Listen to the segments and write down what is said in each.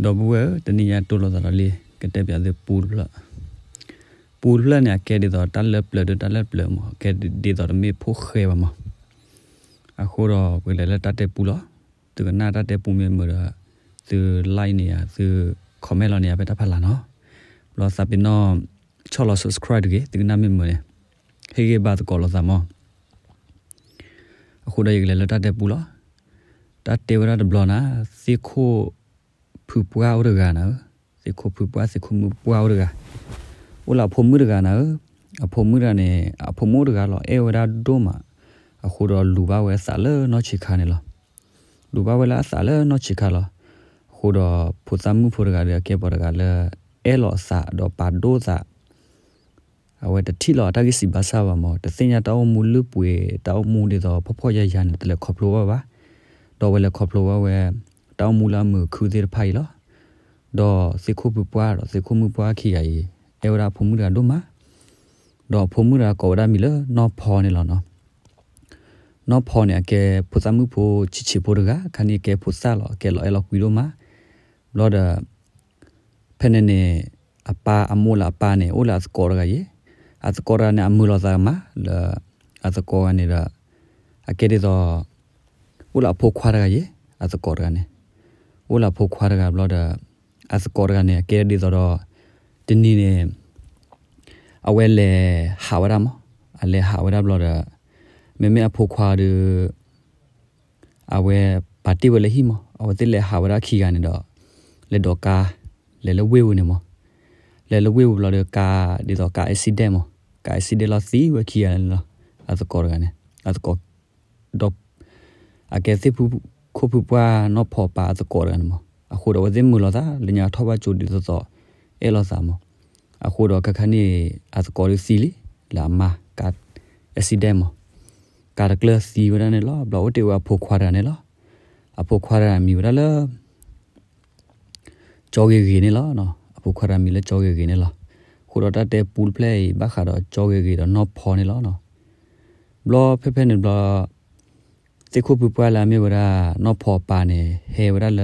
ဒဘဝဲတနိညာတိုလသရလေးကတဲ့ပြတဲ့ပူလပူလနဲ့ကဲဒီတော့တလက်ပလတလက်ပလမကဲဒီတော့မေဖို့ခဲပါမအခုတော့ဝေလလက်တတဲ့ပူလားသူကနာတတဲ့ပူမြေမတော့သူလိုက်နေရသူခမဲလောနေရပဲတဖက်လာနော်ဘလောစပင်းတော့ချော်လော subscribe ကြီးသူကနာမေမနေဟေကေဘတ်ကောလောသမအခုတော့ရေလက်တတဲ့ပူလားတတေဝရတဘလနာစီခိုဖူပွားဥရကနာစေခုဖူပွားစေခုမူပွားဥရကဝလာဖုံမှုရကနာအဖုံမှုရနဲ့အဖုံမှုရကတော့အေဝရာဒိုမာအခုတော့လူပါဝဲဆာလဲနော်ချိခါနေလားလူပါဝဲလာဆာလဲနော်ချိခါလားအခုတော့ဖူသမှုဖူရကလည်းကေပေါ်ရကလည်းအဲလောဆာတော့ပါဒိုဆာအဝဲတတိလောတကိစီဘာသာပါမောတစင်ညာတောင်းမူလူပွေတောင်းမူနေတော့ဖော့ဖော့ရရနေတယ်ခေါပလိုပါပါတော့ဝဲလခေါပလိုပါဝဲတောင်းမူလာမှုခုသေးဖိုင်လောဒေါ်စေခုပပွားတော့စေခုမှုပွားခိရိုင်အေဝရာဖုံမှုရာတို့မှာဒေါ်ဖုံမှုရာကောဒါမီလနော်ဖော်နေလောနော်နော်ဖော်နေကဲဖုစမှုဖို့ချီချီဖို့တကခဏီကဲဖုစလောကဲလောအလောကွီလိုမှာလောဒါဖနေနေအပါအမိုလာပါနေအိုလာစကောရကရေအစကောရနေအမူလောစာမှာလာအစကောကနေရအကဲတော့အိုလာဖို့ခွာရကရေအစကောရနေအိုလာဖိုခွာရကဘလော့ဒါအစကောရကနေကဲဒီဆိုတော့ဒီနေ့နေအဝဲလေဟာဝရမအလေဟာဝရဘလော့ဒါမေမေအဖိုခွာရအဝဲပါတီဝလေဟီမအဝတိလေဟာဝရခီကနေတော့လေတော့ကာလေလဝေဝနေမလေလဝေဝဘလော့ဒါကာဒီတော့ကာအက်ဆီဒင့်မကာအက်ဆီဒင့်လောစီဝခီရနေလောအစကောရကနေအစကောတော့အကဲစစ်ဖူခုပူပွားနော်ဖော်ပါသကောရန်မအခုတော့ဇင်မူလောသာလညာထောပါချူဒီသောသောအဲလောသာမအခုတော့ခခနီအသကောရစီလီလာမကတ်အစီဒဲမကာရကလစီဝရနယ်လောဘလောတေဝဖိုခွာရနယ်လောအဖိုခွာရမီဝရလကြောဂေဂေနယ်လောနော်အဖိုခွာရမီလဲကြောဂေဂေနယ်လောခုတော့တတဲ့ပူလ်ပလေဘခါတော့ကြောဂေဂေတော့နော်ဖော်နယ်လောနော်ဘလောဖေဖေနယ်ဘလောတေခုပူပလာမေဝရာနောဖောပါနေဟေဝရာလ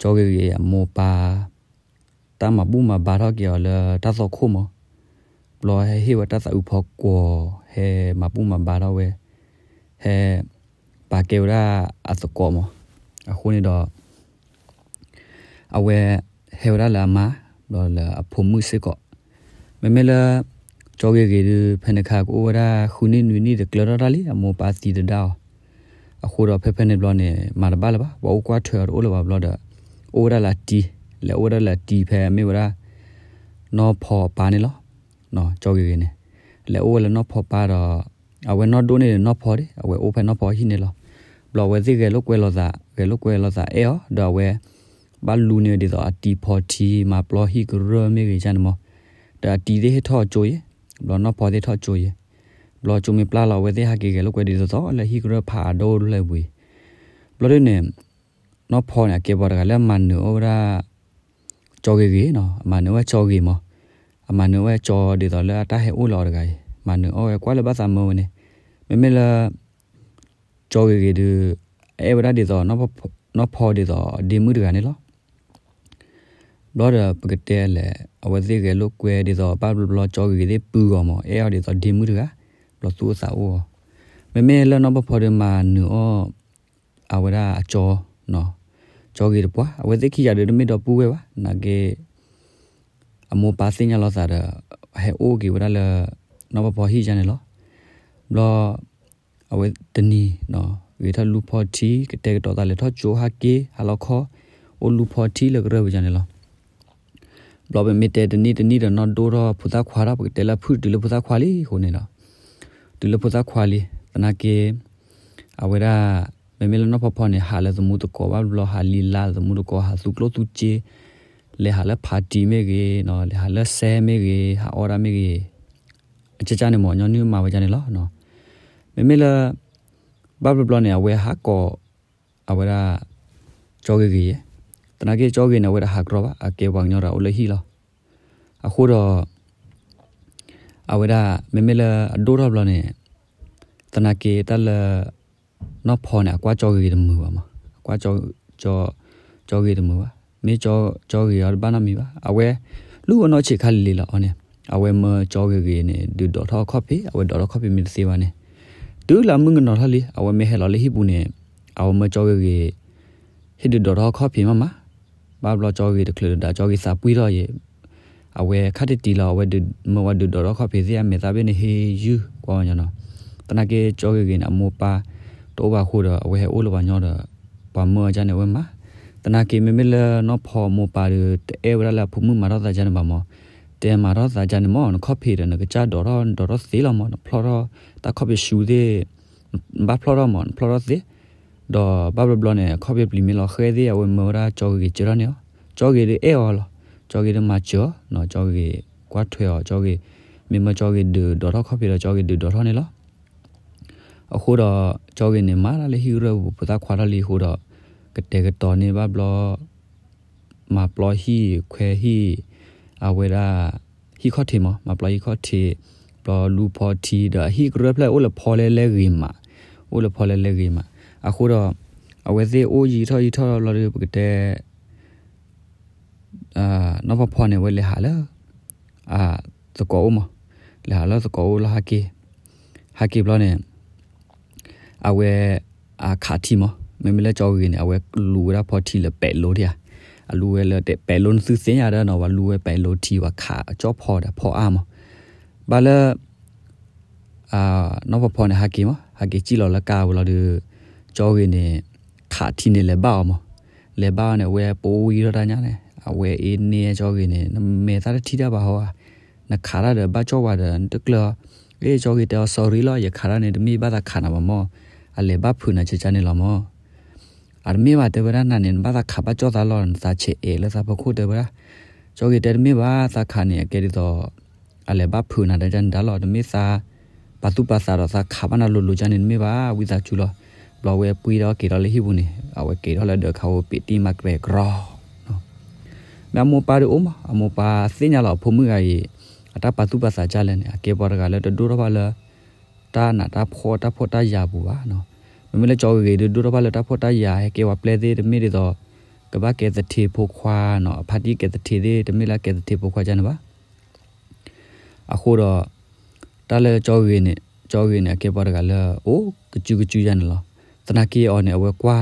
ကြောဂေရမောပါတမဘူမဘာရောကေော်လတသောခုမဘလောဟေဟေဝတသဥဖောကောဟေမပူမဘာရောဝေဟေပါကေဝရာအသကောမအခုနေတော့အဝေဟေဝရာလာမလောလအဖုံမှုစေကောမမေလာကြောဂေရဖနခါကိုဝရာခုနေနွီနီတကလရတာလီအမောပါစီတဒောအခုတော့ဖက်ဖက်နဲ့ဘလော့နဲ့မာဘလာပါဘောကွာထွေရိုလဘဘလော့ဒါအိုရလာတီလေအိုရလာတီဖဲမေဝရာနော်ဖော်ပါနေလောနော်ကြောက်ရရနေလေအိုလနော်ဖော်ပါတော့အဝဲနော်ဒိုနေနော်ဖော်ဒီအဝဲအိုဖဲနော်ဖော်ဟိနေလောဘလော့ဝဲစီကဲလုတ်ကွဲလောစာကဲလုတ်ကွဲလောစာအေဟောဒါဝဲဘာလူနေဒီတော့အတီဖော်တီမာဘလော့ဟိကရမေကြီးချန်မောဒါတီသေးထော့ကြိုးရဘလော့နော်ဖော်သေးထော့ကြိုးရလောချုံမီပလာ လောဝဲတဲ့ဟာကေကလောကွဲဒီစောအလဟီကရဖာဒိုလဲဝေဘလောဒနေနောဖောညာကေဘောရကလဲမန်နိုရာချောကေကေနော်အမန်နိုဝဲချောကေမောအမန်နိုဝဲချောဒီတော်လဲတာဟဲအိုလောရကဲမန်နိုအောကွာလဘသမောနေမေမေလာချောကေကေဒီအဲဝရဒီတော်နောနောဖောဒီတော်ဒီမှုတကနေလောလောရပကတဲလဲအဝသိကေလောကွဲဒီတော်ပါဘလောချောကေကေပူကောမောအဲအော်ဒီတော်ဒီမှုတကလတူစာအောမမေလနဘဖော်ရမာနူအောအဝရာအချောနော်ကြောကြီးတပွားအဝသိခိရတယ်မီတော့ပူပဲပါနာကေအမောပါစင်းရလောစားတဲ့ဟဲအိုကြီးဝရလနဘဖော်ဟိကြနေလောဘလအဝတနီနော်ဝေထလူဖော်တီကတဲ့တော့တယ်ထောချိုဟာကေဟလခောအိုလူဖော်တီလကရဝကြနေလောဘလဘမီတဲ့တနီတနီတော့နော်ဒိုတော့ဖူသာခွာရပကတယ်လာဖူဒီလဖူသာခွာလီဟိုနေနော်ตุลพุทะควาลีตนาเกอาเวราเมเมลนพพอเนี่ยหาละสมุตกอว่าลอหาลีลาสมุตกอหาสุกโลตุเจလေဟာလာပါတီမေကေနော်လေဟာလာဆဲမေကေဟာအော်ရာမေကေအချာချာနေမောညောညူမာဝကြနေလောနော်မေမေလာဘဘဘလနဲ့ဝဲဟာကောအဝရာကြောကေကြီးတနာကေကြောကေနဲ့ဝဲဟာကရောပါအကေဝံညောရာအိုလေဟီလောအခုတော့အဝေဒမေမေလအဒိုရပ်လနဲ့တနကေတလနော်ဖော်နဲ့ကွာကြောကြီးတမှုပါမှာကွာကြောကြောကြောကြီးတမှုပါမေကြောကြောကြီးရဘာနာမီပါအဝဲလူအနော်ချေခါလီလီလာအော်နဲ့အဝဲမကြောကြီးကြီးနဲ့ဒူဒေါ်ထော်ကော်ဖီအဝဲဒေါ်ထော်ကော်ဖီမီစီပါနဲ့ဒူလာမငနော်ထလီအဝဲမေဟဲလော်လီဟိပူနဲ့အဝဲမကြောကြီးကြီးဟိဒူဒေါ်ထော်ကော်ဖီမမဘာဘလောကြောကြီးတခလူဒါကြောကြီးစာပွီးတော့ရဲ့အဝဲခတ်တီလာဝဲဒမဝဒဒရခဖေစီအမေတာဘနေဟေယူကောညနော်တနကေကြောကေကင်အမောပါတောပါခုတော့အဝဲအိုးလပါညောတော့ပါမောကြနေဝဲမှာတနကေမမလနော်ဖော်မောပါတဲဝရလာဖုမှုမရတာကြနေပါမောတဲမရတာကြနေမောနခဖေတယ်နကကြတော့တော့တော့စီလာမောဖလော်တော့တခဖေရှူသေးဘာဖလော်တော့မောဖလော်တော့စီတော့ဘာဘလဘလနဲ့ခဖေပလီမီလောခဲသေးအဝဲမောရာကြောကေကြရနေကြောကေလေအေော်လောကြောကေတမချောနော်ကြောကေကွာထွေော်ကြောကေမမကြောကေဒဒေါ်ထခေါပြေတော့ကြောကေဒဒေါ်ထနေလားအခုတော့ကြောကေနေမာလာလေဟီရောပတာခွာလာလေဟိုတော့ကတဲ့ကတော်နေပါဘလောမပလောဟီခွဲဟီအဝေရာဟီခေါထေမမပလောဟီခေါထေပလောလူဖောတီဒါဟီကရပလောလဖောလေလေဂီမာအိုလဖောလေလေဂီမာအခုတော့အဝေသေးအိုကြီးထော်ကြီးထော်တော့လော်ရပကတဲ့အာနောဖဖောနေဝဲလေဟာလာအာစကောအမလေဟာလာစကောလာဟာကေဟာကေဘလောနေအဝဲအခါတီမမမလဲကြောက်ရင်းနေအဝဲလူရဖောတီလေပဲလို့တရားအလူဝဲလေတဲ့ပဲလုံးစူးစင်းရတဲ့နော်ဝလူဝဲပဲလို့တီဝခါအကြောဖောတာဖောအာမဘာလဲအာနောဖဖောနေဟာကေမဟာကေကြည့်လော်လကာဘလောဒီကြောရင်းနေခါတီနေလေဘာမလေဘာနေဝဲပိုးရတာညာနေအဝဲအေးနေကြောကိနေမေသာတိတာပါဟောနခါရတဲ့ဘာချောဝါတဲ့တကလအေးကြောကိတဲ့ဆော်ရီလာရခါရနေတမီဘာသာခါနာမမအလေဘာဖူနာချေချနေလမောအမေမတေဗရနာနေဘာသာခါပါကြောတာလောန်စာချေအေလစာပခုတေဗရကြောကိတဲ့မီဘာသာခါနေကဲတော့အလေဘာဖူနာတဲ့ဂျန်ဒါလောတမီစာပတုပစာတော့စာခါပါနာလိုလိုချနေမီဘာဝိဇာချူလောဘလဝဲပွီတော့ကေတော့လေဟိဘူးနေအဝဲကေတော့လေတော့ခါဝပီတီမကရဲဂရောမမောပါရအမအမောပါစညာလောက်ဖုံမှုရရအတပတ်သူပါစာကြလဲနေအကေပေါ်ကလည်းဒူရပါလားတာနာတာဖောတာဖောတာရဘူးပါနော်မမလည်းကြောက်ရေဒူရပါလားတာဖောတာရဟဲကေဝပလေသေးတမိတော့ကဘာကေသတိဖို့ခွာနော်အဖတိကေသတိသေးတမိလားကေသတိဖို့ခွာကြနော်ပါအခုတော့တာလဲကြောက်ရေနဲ့ကြောက်ရေနဲ့ကေပေါ်ကလည်းအိုးကကျူကကျူရန်လားတနာကေအော်နဲ့အဝဲကွာ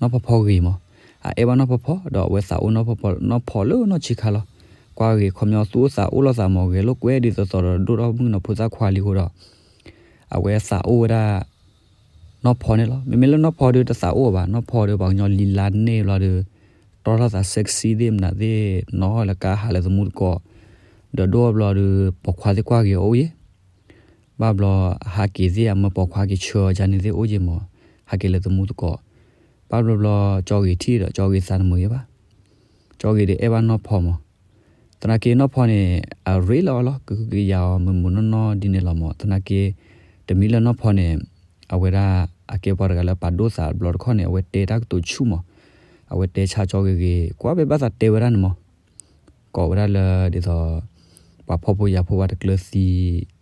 နော်ဖဖောက်ရေမောเอวานอพอพอดอเวสาอุนอพอพอนอพอลนอชิคาลอกว่าเกขมยอซูสาอุลอสามอเกลกเวดิซอซอดูดอมึงนอพุซาควาลิโหดอအဝဲစာအိုရာနော်ဖော်နေလားမမေလနော်ဖော်ဒီတစာအိုပါနော်ဖော်ဒီပါညောလီလာနေလားဒီတော်လာစာဆက်စီဒီမနာဒီနော်လကာဟာလဇမှုကောဒဒိုဘလာဒီပခွာဒီကွာကြီးအိုးရေဘာဘလာဟာကီစီအမပခွာကြီးချောဂျာနေစီအိုးကြီးမဟာကီလဇမှုကောပါဘလဘလကြောဂီတီတော့ကြောဂီစန်မွေပါကြောဂီတဲ့အေဗန်နော့ဖော်မတနကေနော့ဖော်နေအရေလော်လောကူကီယာမမွနနောဒီနေလောမတနကေတမီလနော့ဖော်နေအဝေရာအကေပေါ်ကလပါဒိုစာဘလော့ခေါနေအဝေတေတာတူချူမအဝေတေချာကြောဂီကေကွာဘေဘာသာတေဝရန်မကောဝရလဒီတော့ပါဖော်ဖို့ရဖို့ဝတ်ကလစီ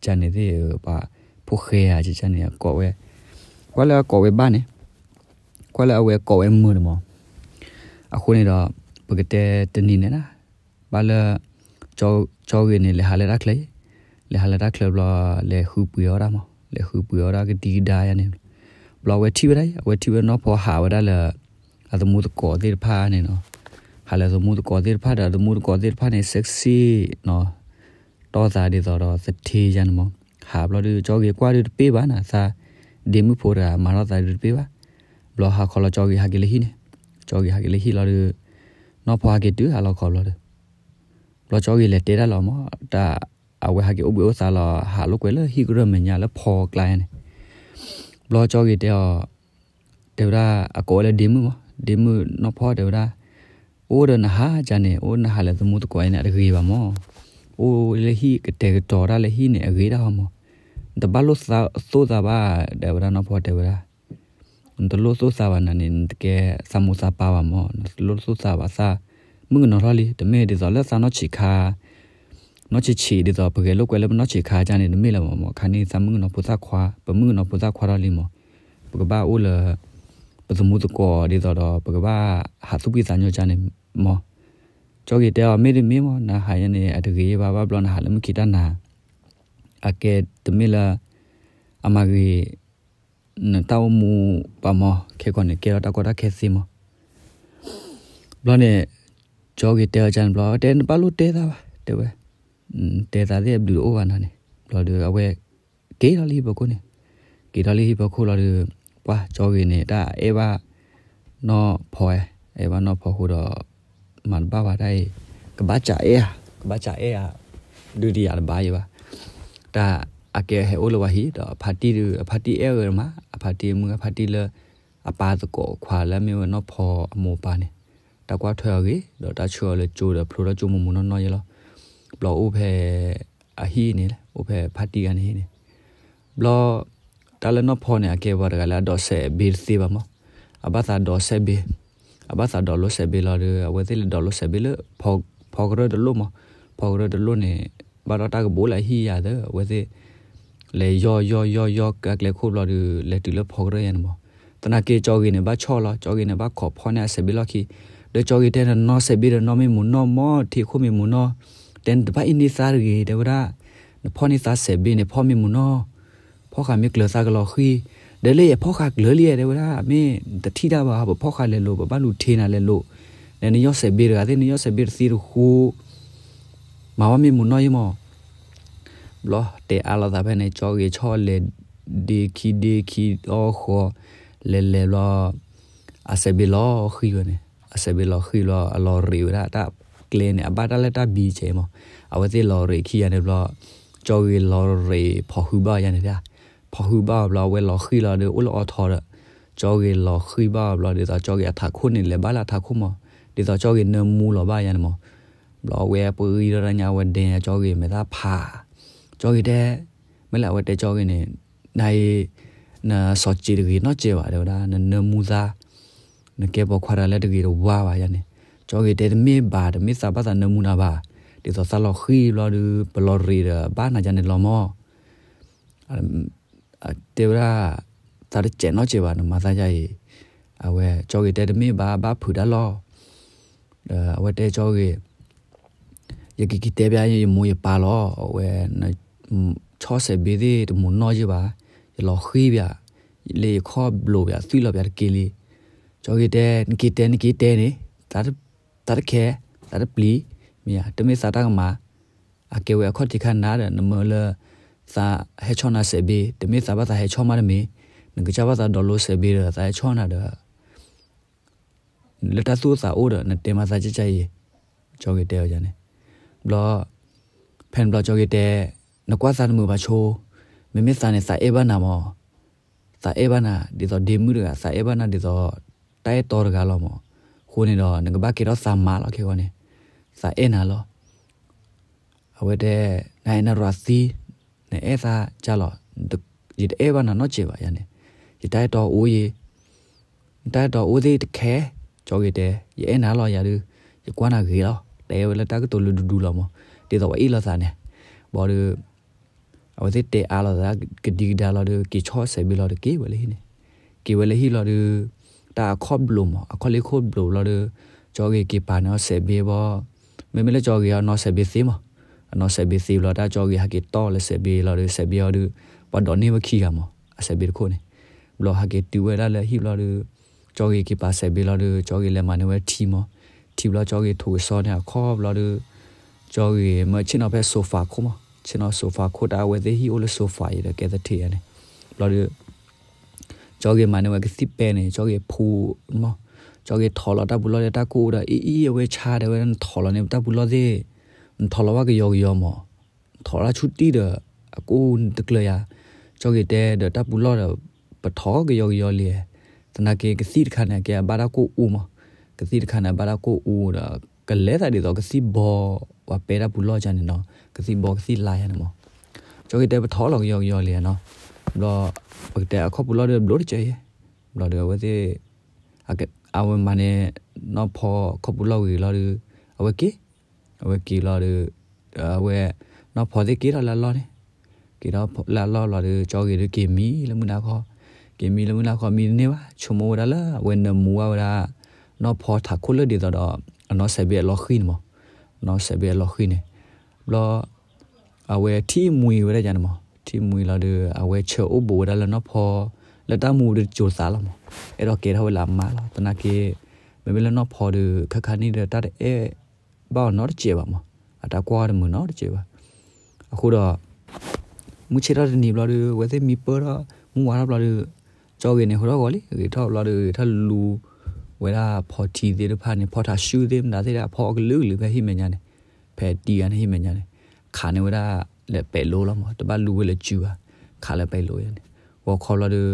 ချန်နေတဲ့ပါဖိုခေယာချန်နေကောဝဲကွာလာကောဝဲဘာနေကွဲလာဝဲကောဝဲမှုနော်အခုနေတော့ပကတဲ့တနေနေလားဘာလဲကြောကြောရင်းလေဟာလက်ရက်လေလေဟာလက်ရက်လေဘလလေခုပူရတာမလေခုပူရတာကဒီဒါရနေဘလဝဲတီဝဲဝဲတီဝဲနော်ပေါ်ဟာဝဒါလေအသမှုတကောသေးဖာနေနော်ဟာလေသမှုတကောသေးဖာဒါသမှုတကောသေးဖာနေဆက်စီနော်တော့သာဒီတော့စထေးရန်မဟာဘလတို့ကြောကြီးကွာတို့ပေးပါနာသာဒီမှုဖို့ရာမာရသာတို့ပေးပါဘလဟာခေါ်လာကြောက်ကြီးဟာကလေးဟိနေကြောက်ကြီးဟာကလေးဟိလာရနော်ဖွာကေတူဟာလောက်ခေါ်လာတယ်ဘလကြောက်ကြီးလေတေရလောမတာအဝဲဟာကေအဘွေဆာလာဟာလောက်ွယ်လေဟိကရမညာလေဖော်ကလိုင်းနေဘလကြောက်ကြီးတဲ့တေရာအကောလေဒီမှုဒီမှုနော်ဖော်တေရာအိုးရနဟာဂျာနေအိုးနဟာလေသမှုတကွိုင်းနေတကြီးပါမောအိုးလေဟိကတေတော်ရလေဟိနေအကြီးတာဟောမတဘလို့ဆိုသာပါတေရာနော်ဖော်တေရာတလို့ဆိုစာဝနာနေတကယ်ဆမူစာပါဝမောလို့ဆိုစာဝစာမငနော်ရလီတမဲဒီဇော်လက်စာနော်ချီခါနော်ချီချီဒီဇော်ပကယ်လောက်ကွယ်လက်နော်ချီခါကြနေတမဲလမောမောခါနေဆမငနော်ပူစာခွာပမငနော်ပူစာခွာရလီမောပကဘာအိုလပစမှုတကောဒီဇော်တော့ပကဘာဟာစုပိစာညောကြနေမောကြောကြီးတဲ့မေဒီမေမောနာဟာယနေအတကြီးဘာဘာဘလောနာဟာလမခိတနာအကဲတမဲလာအမကြီးနတောက်မူပမခေကွန်ကေရတာကတာခေစီမဘလနဲ့ကြောဂီတဲချန်ဘလတဲပလူတဲတာပါတဲဝဲတဲတာတဲ့ဘလူအိုဝါနာနေဘလဒအဝဲကေရလီဘကုနေကေရလီဘခုလာလူပွာကြောဂီနေတာအေဘာနော်ဖော်အေဘာနော်ဖော်ခုတော့မန်ပါပါတိုင်ကဘာချာအေကဘာချာအေဒူဒီယာဘာယေဘာဒါအကဲဟဲအိုလဝဟီတော့ဖာတီရဖာတီအဲရမှာအဖာတီမှုအဖာတီလအပါတကောခွာလဲမေဝနောဖောအမောပါနေတကွာထွေရကြီးတော့တချောလေကြိုးတယ်ဖလိုတော့ကြိုးမမှုနော်နော်ရလားဘလောဥဖဲအဟီနေလေဥဖဲဖာတီကနေနေဘလောတလနောဖောနေအကေဝရကလာတော့ဆေဘီစီပါမအဘသာတော့ဆေဘီအဘသာတော့လို့ဆေဘီလာရအဝဲတိလတော့လို့ဆေဘီလဖောဖောကရတော့လို့မဖောကရတော့လို့နေဘာတော့တကဘိုးလာဟီရတယ်ဝဲစီလေယောယောယောယောကကလေခုဘလလူလေတူလဖောက်ရယန်မတနာကေကြောဂိနေဘာချောလာကြောဂိနေဘာခေါဖောနေဆဘီလခီလေကြောဂိတဲ့နော်ဆဘီရနော်မေမူနော်မောတီခုမေမူနော်တန်တပိုင်နေစားရေတဝရနဖောနေစားဆဘီနေဖောမေမူနော်ဖောခါမေကလစားကလောခီဒလေဖောခါကလလီရတဝရမေတတိတာဘာဖောခါလေလို့ဘာလူထေးနာလေလို့နေနေယောဆဘီရကတဲ့နေယောဆဘီရစီရခုမာဝမေမူနော်ယမောလောတေအလာသာဖဲနေချောကြီးချောလေဒီခီဒီခီအောခောလေလေလောအစဘီလောခီယနေအစဘီလောခီလောအလောရီရတာကလင်းအဘတာလက်တာဘီချေမအဝတိလောရီခီရနေဘလောချောကြီးလောရီဖဟုဘရနေဗျာဖဟုဘဘလောဝဲလောခီလောနေဥလောထော်ရကြောကေလောခိဘဘလောဒေတာကြောကေအထာခုနေလေဘာလာထာခုမဒေတာကြောကေနမူလောဘာယန်မောဘလောဝဲပူရီရညာဝဲဒင်ကြောကေမေတာဖာကြောကြီးတဲ့မလဝတ်တဲ့ကြောကြီးနေနိုင်နာစောချီတကြီးနော်ကျေပါတယ်ဒါနမူသာနကေဘခွာရလက်တကြီးတော့ဝါပါရနေကြောကြီးတဲ့မေပါတမေစာပါစာနမူနာပါဒီတော့ဆလောခီလောဒူဘလော်ရီရဘာနာကြနေလောမောအတေရာတာကျဲနော်ကျေပါနမသာရရေအဝဲကြောကြီးတဲ့မေပါဘာဖူဒါလောအဝဲတဲ့ကြောကြီးယကီကီတဲပြားရေမွေပါလောအဝဲ60 bede to monno je ba ye lo khi bya le kho blo bya sui lo bya ke le cho ge de ke te ni ke te ni ta ta ke ta pli mi ya to me sa ta ma a ke we kho ti khan na da na mo le sa he cho na se be to me sa ba sa he cho ma de me ni ke cha ba sa do lo se be da sa he cho na da le ta su sa o da na te ma sa che che ye cho ge de yo ja ne blo pen blo cho ge de နကွာစာမှုပါချိုမမစ်စာနဲ့စာအေဘနာမောစာအေဘနာဒီတော့ဒေမှုတွေကစာအေဘနာဒီတော့တဲတော်ရကလောမောခုနေတော့ငကဘကေတော့စာမာလောခေဝနေစာအေနာလောအဝတဲ့နိုင်နရာစီနဲ့အဲစာကြလောဒီအေဘနာနော်ချေပါယနေဒီတဲတော်အိုးရေတဲတော်အိုးသေးတခဲကြောကေတဲ့ရဲနာလောရလူရကွာနာခေလောတဲဝလတကတူလူဒူလောမောဒီတော့အေးလောစာနေဘောလူအဝတိတေအားလောသာကဒီဒါလောဒကေချောဆေဘီလောဒကေဝလေနေကေဝလေဟီလောဒတာခော့ဘလုမအခော့လေခော့ဘလုလောဒကြောကေကေပါနောဆေဘေဘောမေမေလကြောကေရောနောဆေဘေစီမနောဆေဘေစီလောတာကြောကေဟာကေတောလေဆေဘေလောဒဆေဘေယောဒပဒောနေဝခီကမအဆေဘေခိုနေဘလောဟာကေတူဝဲလာလေဟီလောဒကြောကေကေပါဆေဘေလောဒကြောကေလေမနဝဲထီမောထီဘလောကြောကေထိုဆောနေခော့ဘလောဒကြောကေမချင်းတော့ပဲဆိုဖာခိုမောချင်တော့ဆိုဖာခိုတာဝဲသေးဟီအိုလဆိုဖာရကဲတဲ့ထဲရနေဘလော်ဒီကြောကေမန်နဝကစီပဲနေကြောကေဖူမောကြောကေထော်လာတာဘူလော်ရတာကိုတာအီအီဝဲချားတယ်ဝဲထော်လာနေတာဘူလော်သေးထော်လာဝကယောကယောမောထော်လာချူတီတဲ့အကိုတကလယာကြောကေတဲတာဘူလော်ရပထောကယောကယောလေတနာကေကစီတခါနဲ့ကဲဘာရာကိုဦးမောကစီတခါနဲ့ဘာရာကိုဦးတာကလဲတာတွေတော့ကစီဘောဝပေရာပူလော့ချန်နော်ကစီဘောက်စီလာရနမကျော်ကတဲ့ပထောလောက်ယောယောလေနော်ဘလော့ပကတဲ့အခုပူလော့တဲ့ဘလော့ချေဘလော့တဲ့ဝစီအကအဝမနဲ့နော်ဖောခုပူလော့ကြီးလော့ဒီအဝကေအဝကေလော့ဒီအဝနော်ဖော်ဒီကေလာလော့နေကေတော့လာလော့လော့ဒီကျော်ကြီးဒီကေမီလမနာခေါ်ကေမီလမနာခေါ်မီနေပါချုံမောရလာဝဲနမူဝါရာနော်ဖော်တာခုလဒီတော့နော်ဆက်ပြေလော့ခင်းမောနော်ဆဘေလောခိနေဘလောအဝဲတီမွေဝဲကြနမတီမွေလာဒအဝဲချေအိုဘောဒါလနဖောလတမူဒဂျိုစာလမအဲ့တော့ကေထောလာမလာတနာကေမေမလနဖောဒခခနိဒတတဲ့အဲဘောနော်ချေပါမအတကွာရမနော်ချေပါအခုတော့မူချေရနေဘလာဒဝဲသမီပရာမူဝါရဘလာဒကြောကေနေဟောတော့ကောလေဒီထောဘလာဒထလူဝဲလာဖော်တီသေးတဖာနေဖော်တာရှူသေးမလားသေးတာဖော်ကလူလူပဲဟိမညာနေဖဲတီရနေဟိမညာနေခါနေဝဲလာလက်ပဲလိုလားမတပတ်လူဝဲလက်ကျူပါခါလက်ပဲလိုရနေဝခေါ်လာတဲ့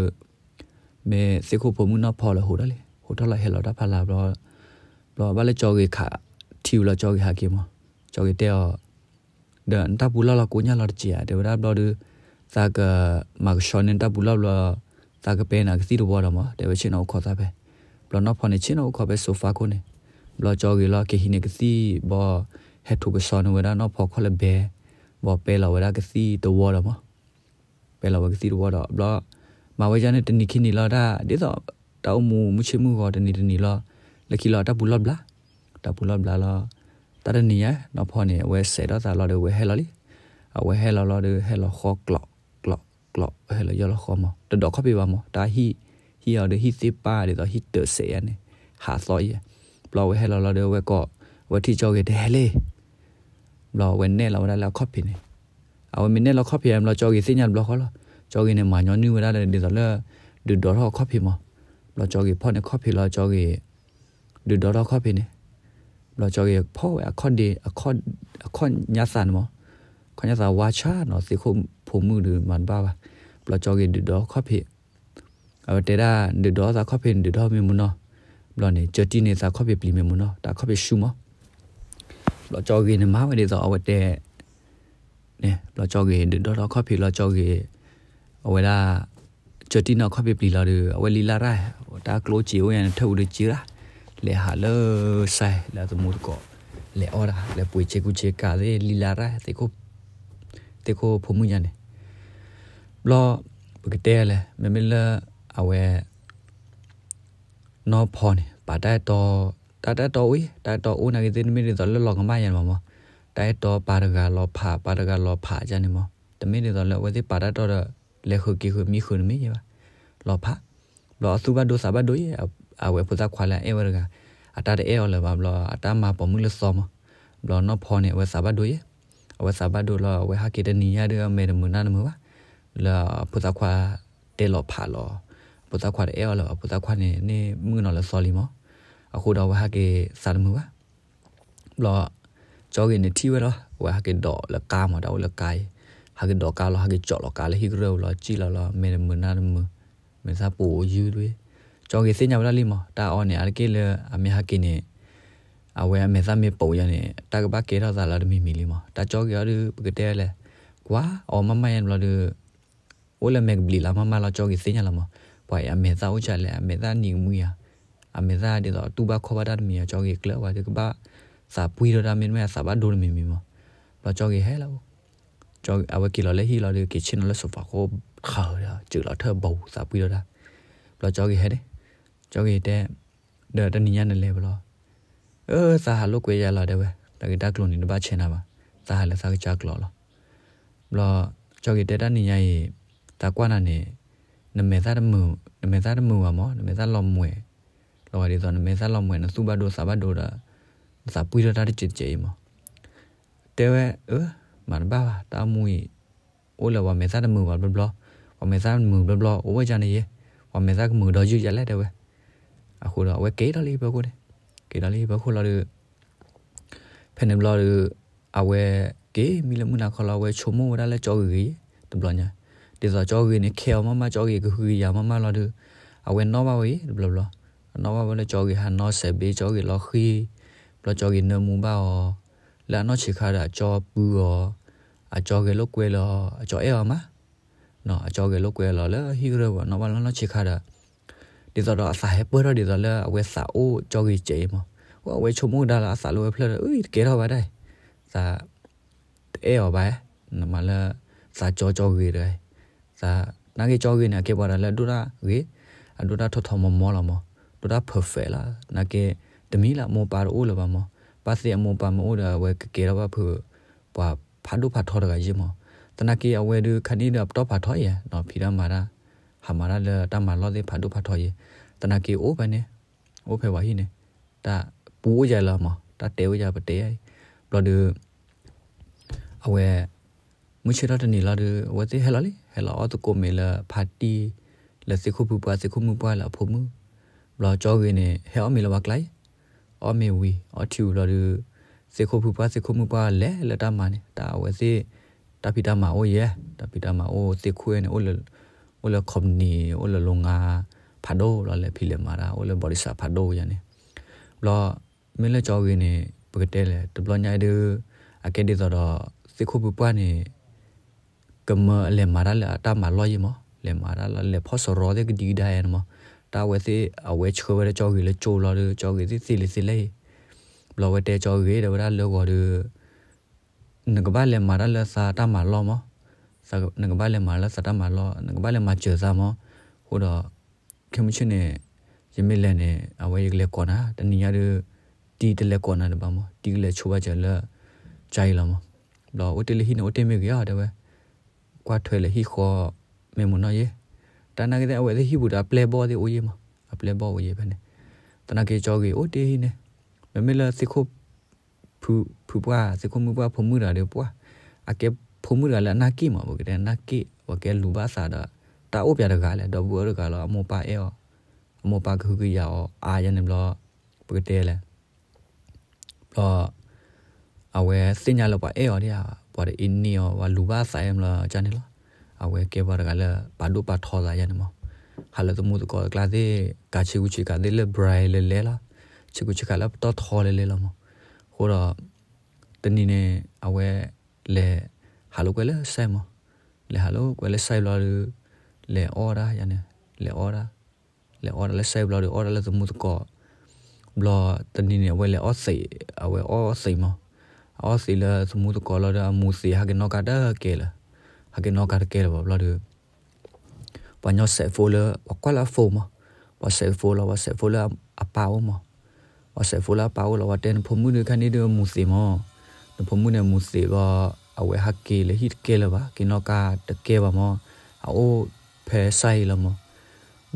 မဲစေခုပုံမှုနော်ဖော်လာဟိုတယ်လေဟိုတယ်လာဟဲလာတာဖလာဘလောဘလောဘာလဲကြောကြီးခါထီလာကြောကြီးဟာကေမကြောကြီးတဲ့ဒန်တပူလာလာကိုညာလာကြည်ရတယ်ဗဒါဘလောဒသာကမာရှောနန်တပူလာလာသာကပဲနာကစီတော့ဘောတော့မတဲ့ဝချင်းအောင်ခေါ်သားပဲလောနောဖော်နေချင်းတော့ခေါ်ပဲဆိုဖာကိုနေလောကြောကြီးလောကေဟိနေကစီဘောဟက်ထုကဆောနဝရနောဖော်ခေါ်လဲဘဲဘောပဲလာဝရကစီတဝေါ်တော့မပဲလာဝကစီတဝေါ်တော့ဘလောမဝဲကြနဲ့တနိခိနေလောဒါဒီတော့တောင်းမူမချမှုကောတနိတနိလောလကီလောတပူလောဘလာတပူလောဘလာလောတရနီယနောဖော်နေဝဲဆဲတော့သာလောတွေဝဲဟဲလောလီအဝဲဟဲလောလောတွေဟဲလောခေါကလောကလောကလောဟဲလောယောလောခေါမတတော်ခပြပါမတာဟီฮีเอาเดฮิซิป้าเดตอฮิเตเสียเนี่ยหาซอยบลอไว้ให้เราเราเดี๋ยวไว้ก็ว่าที่เจ้าเกเดเลยบลอเว้นเน่เราได้แล้วครอบพี่เนี่ยเอาเว้นเน่เราครอบพี่เราเจ้าเกสิญาณบลอเขาเราเจ้าเกเนี่ยหมาย้อนนิ้วได้เลยเดี๋ยวเราดูดอเราครอบพี่มั้งเราเจ้าเกพ่อเนี่ยครอบพี่เราเจ้าเกดูดอเราครอบพี่เนี่ยเราเจ้าเกพ่อไว้อคอนเดอคอนอคอนยาสันมั้งခဏသာဝါချာနော်စေခုဖုံမှုလူမန်ပါပါဘလကြောကေဒီတော့ခဖိအတေရာဒီဒေါ်စာခေါပင်ဒီဒေါ်မီမူနော်ဘလောနေဂျတီနေစာခေါပင်ပလီမီမူနော်ဒါခေါပင်ရှူမောဘလောကြောဂေနမဝဒေဇောအဝတဲ့နေဘလောကြောဂေဒီဒေါ်တော့ခေါပင်လောကြောဂေအဝလာဂျတီနော်ခေါပင်ပလီလာဒီအဝလီလာရာဒါကလိုချီဝရန်ထုတ်လို့ချီရာလေဟာလဆိုင်လာသမူကောလေအော်ရာလေပွေချေကူချေကာလေလီလာရာတေကိုတေကိုဖုံမှုညာနေဘလောပကတဲလေမမီလာအဝဲနော်ဖော်နေပါတဲ့တော့တတတော်ဝေးတတော်ဦးနာကင်းမီရီတော်လောလောကမယန်မမတိုက်တော်ပါရကလောဖာပါရကလောဖာကြနေမတမီရီတော်လောဝဲစီပါတတော်လေခုကီခုမီခုမီရပါလောဖာလောသူဘဒိုစာဘဒိုရအဝဲဖုဇခွာလန်အေဝရကအတာတဲ့အော်လဘဘလောအတာမပေါ်မှုလစောမဘလောနော်ဖော်နေဝဲစာဘဒိုရအဝဲစာဘဒိုလောဝဲဟာကီတနီရတဲ့မေရမနာနမပါလောဖုဇခွာတေလောဖာလောပတခွာတဲ့အလောပတခွာနေနေမှုနော်လဆော်လီမအခုတော့ဝဟကေစာမှုပါဘလောကြောကင်းနေတီဝဲတော့ဝဟကေတော့လကာမတော့လကိုင်ဟာကေတော့ကာလဟာကေကြော်လကာလဟိကရောလကြည်လလမေမနာမမေစာပူယူတွေကြောကင်းစညာဗလာလီမတာအော်နေအကေလအမေဟာကေနေအဝဲမေစာမေပုံရနေတာကဘကေရသာလာဒမီမီလီမတာကြောကရပကတဲလဲကွာအော်မမယန်ဘလာဒိုလမက်ဘလီလာမမလာကြောကင်းစညာလာမောပွားရမေသာဥချလဲမေသာနီမူရအမေသာဒီတော့တူဘခေါ်ပါတတ်မီရကြောင်းကြီးကလဝါဒီကဘာစာပွီရတာမင်းမစာဘာဒိုမီမီမဘာကြောင်းကြီးဟဲလောကြောင်းအဝကီလော်လဲဟီလော်လေကချင်လော်ဆိုဖာကိုခါရကျူလော်ထဘောစာပွီရတာဘာကြောင်းကြီးဟဲတဲ့ကြောင်းကြီးတဲ့ဒါတနီရနဲ့လဲဘလောเออสาหาลูกเวียลอเดเวตะกิตากลุ่นนี่บ้าเชนะบาสาหาละสากจากลอลอบลอจอกิเตตานี่ยายตากว่านะนี่နမေသရမုနမေသရမုဝမောနမေသလောမွေလောရီသောနမေသလောမွေနစုဘဒိုစာဘဒိုရာစာပွိရတာချစ်ချေမောတဲဝဲအမန်ဘာတာမူအိုလဝမေသရမုဘလဘလဝမေသမုဘလဘလအိုဝကြနေရေဝမေသမုဒေါ်ယူရလက်တဲဝဲအခုတော့ဝဲကေတော်လေးဘခုတယ်ကေတော်လေးဘခုလာလူဖဲနေဘလာလူအဝဲကေမီလမုနာခလာဝဲချုံမောဒါလဲကြောကြီးတဘလညာတေဇာကြောကြီးနေခေအောင်မမကြောကြီးကခုကြီးရမမလာဒူအဝဲနော်ပါဝေးဘလဘလနော်ပါဘလဲကြောကြီးဟာနော်ဆက်ဘေးကြောကြီးလောက်ခီဘလကြောကြီးနမူပါောလာနော်ချီခါတာကြောပူောအကြောကြီးလောက်ကွဲလောအကြောအဲအောင်မနော်အကြောကြီးလောက်ကွဲလောလဲဟီရဘနော်ပါလာနော်ချီခါတာတေဇာတော့အစာဟဲပွဲတော့တေဇာလဲအဝဲစာအိုးကြောကြီးကျေးမောဟိုအဝဲချုံမို့ဒါလာအစာလိုဖလက်ဦကဲတော့ပါတိုင်းစာအဲအောင်ပါနမလာစာကြောကြောကြီးတယ် za na ge chog ge na ke bara la du ra ge a du ra tho tho mo mo la mo du ra pho fe la na ge de mi la mo pa ro la ba mo pa se mo pa mo da we ke ke ra ba pho ba pha du pha tho da ga yi mo ta na ke a we du khani da to pha tho ya no phi ra ma ra ha ma ra la ta ma lo de pha du pha tho ye ta na ke o ba ne o phe wa hi ne ta pu ja la mo ta te wa ja ba te ai blo du အဝဲမွချရတနီလာဒဝတိဟဲလာလီဟဲလာအတူကိုမေလာဖာတီလက်စခုပူပါစခုမူပါလာဖို့မူဘလောကြောကင်းနေဟဲအမေလာကလိုက်အမေဝီအထူလာလူစခုပူပါစခုမူပါလဲလက်တာမနေတာဝဲစီတပိတမအိုရဲတပိတမအိုစခွေနေအိုလအိုလခုံနီအိုလလုံငါဖာဒိုလာလေဖိလေမာရာအိုလဘော်ဒီဆာဖာဒိုယနေဘလောမင်းလက်ကြောကင်းနေပကတဲလေတဘလညိုင်ဒူအကဲဒီဆိုတော့စခုပူပါနေကမလေမာရလာတာမလောယမလေမာရလာလေဖောစရောတဲ့ဒီဒိုင်မတာဝဲစီအဝဲချခဝဲကြောကြီးလေချိုလာလေကြောကြီးစီစီလေစီလေဘလဝဲတဲကြောကြီးတဲ့ဗရာလောကောလေငကဘာလေမာရလာစာတာမလောမစာငကဘာလေမာရလာစာတာမလောငကဘာလေမာချေစာမဟိုတော့ခမချင်းနဲ့ယမစ်လက်နဲ့အဝဲကလေးကောနာတနည်းရတဲ့တီတလက်ကောနာတပါမတီကလေးချိုပါကြလေကြိုင်လာမဘလဝဲတလေဟိနိုတေမေကရတဲ့ကွာထွေလေဟိခောမေမနောယေတနာကေတဲ့အဝဲလေဟိဘူတာပလေဘောတဲ့အိုးရေးမှာအပလေဘောအိုးရေးပဲနဲ့တနာကေကြောကေအိုးတေးဟိနေမမေလာစိခုဖူဖူပွားစိခုမူပွားဖုံမှုတာလေပွားအကေဖုံမှုတာလာနာကိမှာဘောကေတဲ့နာကိဝကေလူဘာစာတာတာအိုးပြတကားလေတော့ဘူရကလောအမောပါအေောအမောပါခုကရော အာရနေဘလောပုတ်တဲလေဘလောအဝဲစညာလောက်ပါအေော်တရားပါပေါ်တဲ့ inni ရောဝလူဘာဆိုင်မလားဂျာနေလားအဝဲကေဘာကလည်းဘာဒူပါထောလာရနေမဟာလသမှုတကောကလာသေးကာချီကူချီကသေးလေဘရိုင်လေလေလားချီကူချီကလည်းတော့ထောလေလေလားမခိုးတော့တနည်းနဲ့အဝဲလေဟာလိုကလည်းဆိုင်မလေဟာလိုကလည်းဆိုင်လာလေအော်ရာရနေလေအော်ရာလေအော်ရာလေဆိုင်လာလေအော်ရာလေသမှုတကောဘလောတနည်းနဲ့ဝဲလေအော်စိအဝဲအော်စိမောအော်စီလာစမှုတကောလာဒါမူစီဟာကနောကတာကဲလာဟာကနောကတာကဲလာဘလာဒပညောဆက်ဖိုလာဝကလာဖိုမဝဆက်ဖိုလာဝဆက်ဖိုလာအပါဝမဝဆက်ဖိုလာပါဝလာဝတန်ဖမှုနေခနေဒမူစီမောနဖမှုနေမူစီဘာအဝဲဟာကေလေဟစ်ကေလာဘာကနောကတကဲပါမောအိုဖဲဆိုင်လာမော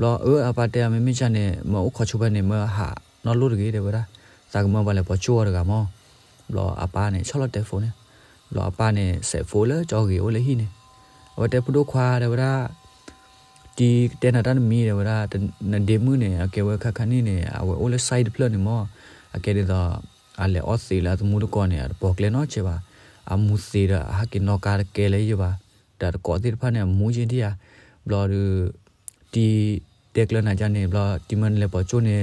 လောအအပါတဲမမချနဲ့မောခေါ်ချုပ်ပဲနေမဟာနော်လို့တကြီးတယ်ဗလားဇာကမဘာလဲပေါ်ချိုးရကမောလောအပါနေချော်လတဲ့ဖုန်းလောအပါနေဆက်ဖိုးလဲကြောကြီးဝလေဟိနေဝတဲ့ပဒုခွာတယ်ဗရာဒီတဲ့နာတန်မီတယ်ဗရာနဒေမှုနေအကေဝခခနိနေအဝအိုလဆိုက်ပလနေမောအကေတော့အလေအော်စီလာသမူလကောနေပေါကလေနော်ချေပါအမှုစီရဟာကိနောကာကဲလေရပါဒါကောတိဖာနေမူရင်တရားဘလော်ဒီတက်လနာကြနေဘလော်ဒီမန်လေပေါ်ချိုနေ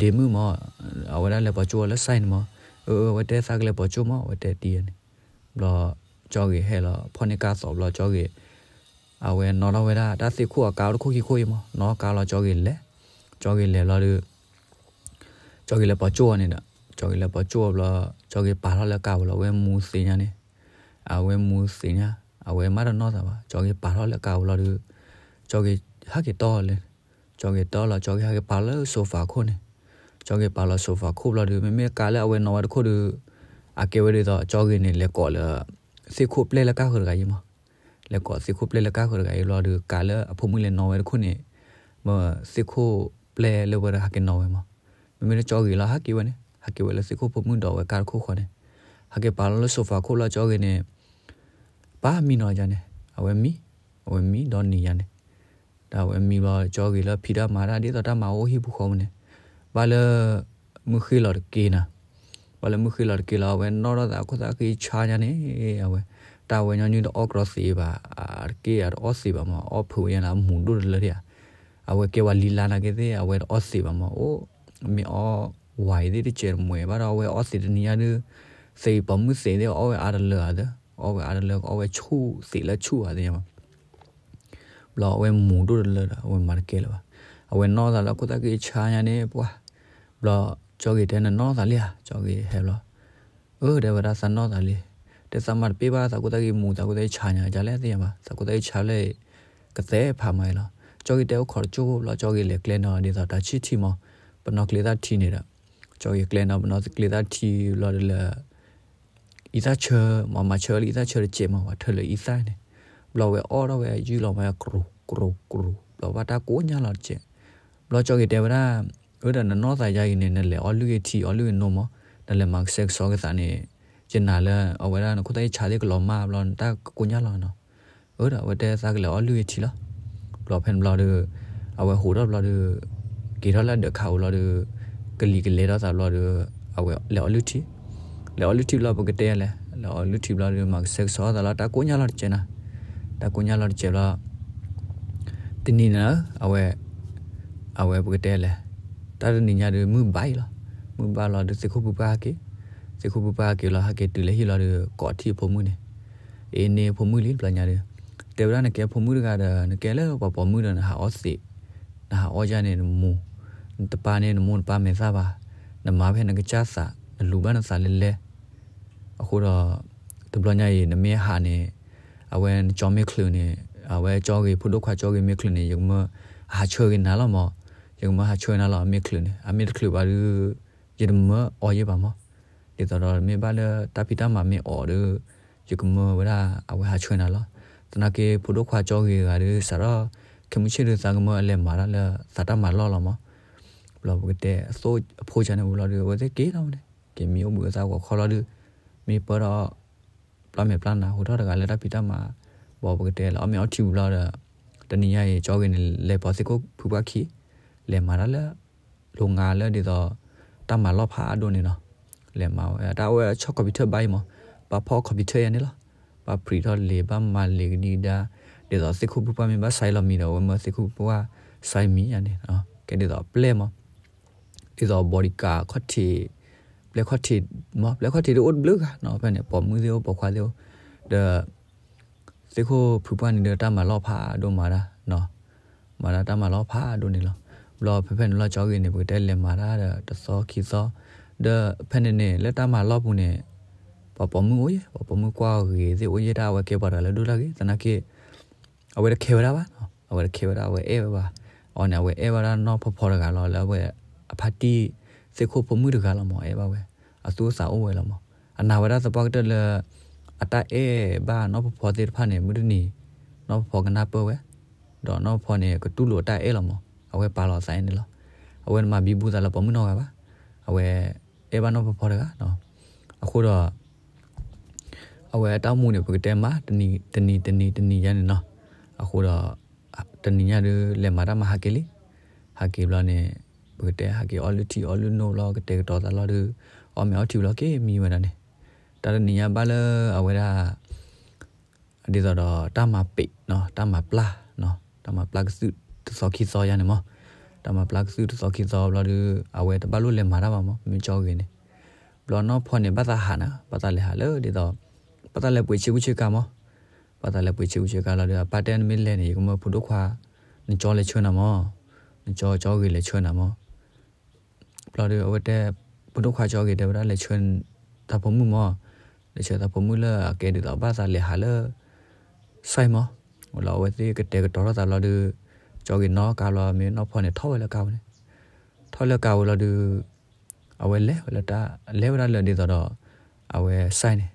ဒေမှုမအဝရလေပေါ်ချိုလဆိုင်မောဝတဲဆากလေပေါ်ချုမဝတဲတီနေဘလကြောကြီးဟဲလာဖော်နီကာဆောဘလကြောကြီးအဝဲနော်တော်ဝဲတာဒါစစ်ခုကကာတို့ခုခိခိုးရမနော်ကာလောကြောကြီးလေကြောကြီးလေလောလူကြောကြီးလေပေါ်ချိုးနေတာကြောကြီးလေပေါ်ချိုးဘလကြောကြီးပါလာလကဘလဝဲမူစင်ညာနေအဝဲမူစင်ညာအဝဲမရနော်သာပါကြောကြီးပါလာလကဘလလူကြောကြီးဟာကေတော်လေကြောကြီးတော်လာကြောကြီးဟာကေပါလာဆိုဖာခိုးနေจอกปาลาโซฟาคูบลาดูเมเมกาละเวนอวาดคูดูอาเกเวดิตอจอกนี่เลกอละสิคูเปลละกาฮอรกายมอเลกอสิคูเปลละกาฮอรกายลอดูกาละอพมุเลนอวาดคูนี่มอสิคูเปลเลวะฮาเกนอวามอเมเมจอกละฮาเกวะเนฮาเกวะละสิคูพมุดอวากาคูขอเนဟကေပါလဆိုဖာခိုလာကြောကင်းနေပါမီနော်ကြနေအဝဲမီအဝဲမီဒေါ်နီရနေဒါဝဲမီပါကြောကီလဖီဒါမာရာဒီတော့တမအိုဟိဘူးခေါမနေဘာလမခိလာကေနာဘာလမခိလာကေလာဝဲနော်ရတာခသကီချာညာနေအဝဲတာဝဲညညတော့အော့ကရော့စီပါအာကေရအော့စီပါမအော့ဖူရလာမွန်တို့လေရအဝဲကေဝလီလာနာကေတဲ့အဝဲအော့စီပါမအိုမီအော့ဝိုင်ဒီချေမွေဘာတော့ဝဲအော့စီတနီယာနေစေပမှုစေတဲ့အော်အာရလာဒအော်အာရလာအော်ချူစီလာချူရတယ်မှာဘလောဝဲမူတို့လာဝဲမာကေလာဝဲနော်လာကုတကေချာညာနေပွားဘလော့ကြောကေတဲနနော်သာလီဟာကြောကေဟဲဘလော့အိုးဒေဝရာစနော်သာလီတေစမတ်ပေးပါသကုတကေမူသကုတေချာညာကြလဲသိရပါသကုတေချာလဲကတဲ့ဖာမိုင်လားကြောကေတဲခေါ်ချိုးဘလော့ကြောကေလေကလနော်နေသာဒါချီတီမပနော်ကလေသာထီနေတာကြောကေကလနော်ပနော်ကလေသာထီလော်လဲอีซาเชอร์มามาเชอร์อีซาเชอร์เจมาว่าเธอเลยอีซาเนี่ยเราเวออเราเวยืเราเวกรูกรูกรูเราว่าตากูญาเราเจเราจอกิเดวนาဘောဒနနောသာယာရင်နဲ့လေအော်လူရဲ့တီအော်လူရဲ့နိုမဒါလေမတ်ဆက်ဆောကသနေကျင်နာလဲအဝဲရနခုတိုင်းခြာတဲ့ကလောမဘလွန်တာကိုညာလောနော်ဘောဒဝတဲစားကလေအော်လူရဲ့တီလားဘလောဖန်ဘလောဒအဝဲဟိုတော့ဘလောဒဂီရလာဒခါဘလောဒကလီကလေတော့သာဘလောဒအဝဲလေအော်လူတီလေအော်လူတီဘလောပကတဲလဲလေအော်လူတီဘလောဒမတ်ဆက်ဆောတာလားတာကိုညာလောကျင်နာတာကိုညာလောကျဲလားတင်းနေနာအဝဲအဝဲပကတဲလဲတာရနေညာတွေမှုဘိုင်လာမှုဘာလာဒစခုပူပါကေစခုပူပါကေလာဟာကေတူလေဟီလာတွေကောတီဖုံမှုနေအင်းနေဖုံမှုလေးပညာတွေတေဗရနကေဖုံမှုတွေကနကေလဲပပေါ်မှုတွေဟာအော့စီဟာအော့ကြနေမူတပါနေမူပါမေစားပါနမဖဲနကချစာလူပန်းစာလဲလဲအခုတော့တပညာရေနမဲဟာနေအဝဲကြောမေခလူနေအဝဲကြောကေဖုဒုခါကြောကေမေခလူနေယုံမဟာချောကေနာလမောယုံမဟာချွေနာလာမြစ်ကလုနေအမြစ်ကလုပါလူယဒမအော်ရပါမဒီတော်မေပါလတပိတမမေအော်ရယကမဝရာအဝဟာချွေနာလာတနကေဖုဒခွာကြောကေကရစရခမချေရသံမအလဲမာလာလသတမလောလာမဘလောဘကတဲ့အစိုးအဖိုးချန်နေဘလောဒီဝဲကေးတော်နေကေမီယမှုအစားကိုခေါ်လာလူမေပရပလမေပလနာဟိုတော့တကလည်းတပိတမဘောဘကတဲ့လောအမြောက်ချီဘူးလာတနီရရဲ့ကြောကေနေလေပေါ်စစ်ကိုဖူပါခီလေမာရလာလုံငါလာဒီတော့တမလောဖာဒိုနေနော်လေမာတာဝဲချော့ကွန်ပျူတာဘိုင်းမပါဖောကွန်ပျူတာရနေလားပါပရီတော့လေဘာမာလေနီဒါဒီတော့စခုပူပမီဘာဆိုင်လမီတော့ဝမစခုပူကဆိုင်မီရနေနော်ကဲဒီတော့ပလဲမဒီတော့ဘော်ဒီကာခွတ်တီပလက်ခွတ်တီမပလက်ခွတ်တီတို့ဘလုကနော်ဖက်နေပေါ်မူဇီယိုပေါ်ခွာလေးဒါစခုပူပနီတော့တမလောဖာဒိုမာရာနော်မာရာတမလောဖာဒိုနေလားဘလော့ဖဖနလကြောက်ရနေပတဲလင်မာရာတစောခီစောဒဖနနေလက်တမလော့ဘူးနေပပမှုအိုးပပမှုကွာရေစီအိုးရတာဝကေပါရလဒူလာကေတနကေအဝဲခေဝရာပါအဝဲခေဝရာဝဲအေပါအော်နဝဲအေဝရာနော်ဖဖောရကလောလဝဲအဖတီစေခုပမှုတကလမောအေပါဝဲအစိုးစာအိုးဝဲလမောအနာဝရသပောက်တလအတအေဘာနော်ဖဖောသေးဖာနေမုဒနီနော်ဖောကနာပဝဲတော့နော်ဖောနေကတူလိုတိုက်အေလမောအဝဲပါလောဆိုင်နေလောအဝဲမှာဘီဘူးသားလပေါ်မနော်ကပါအဝဲအေဘာနောဖော်ရကနော်အခုတော့အဝဲတောက်မှုနေပကတဲမှာတနီတနီတနီတနီရနေနော်အခုတော့တနီညရလေမာရမဟာကေလီဟာကေဘလနဲ့ပကတဲဟာကေအော်လူတီအော်လူနိုလောကတဲတော်သားလောဒအော်မြောတီလောကေမီဝနာနေတရနီညပါလအဝဲရာဒီတော့တာမပိတ်နော်တာမပလာနော်တာမပလတ်စုတစောခိစောရနေမတမပလတ်စုတစောခိစောဘလာဒူအဝဲတပလို့လဲမာတာပါမမကြောခင်နေဘလောနောဖောနေပတာဟာနာပတာလဲဟာလေဒီတော့ပတာလဲပွေချူချူကမပတာလဲပွေချူချူကလာဒူပတ်တန်မီလဲနေကမဖုဒုခွာနကြောလဲချွနာမနကြောကြောကြီးလဲချွနာမဘလာဒူအဝဲတဲ့ဖုဒုခွာကြောကြီးတဲ့ဗလာလဲချွန်တာဖမှုမလဲချွတာဖမှုလဲကဲဒီတော့ပတာလဲဟာလေဆိုင်မဟိုလောဝဲတိကတဲ့ကတော်တာလာဒူကြောကိနောကာလောမင်းနောဖောနေထောက်ဝဲလကောင်းနေထောက်လကောင်းလောသူအဝဲလဲလတာလဲဝရလန်ဒီတော့အဝဲဆိုင်နေ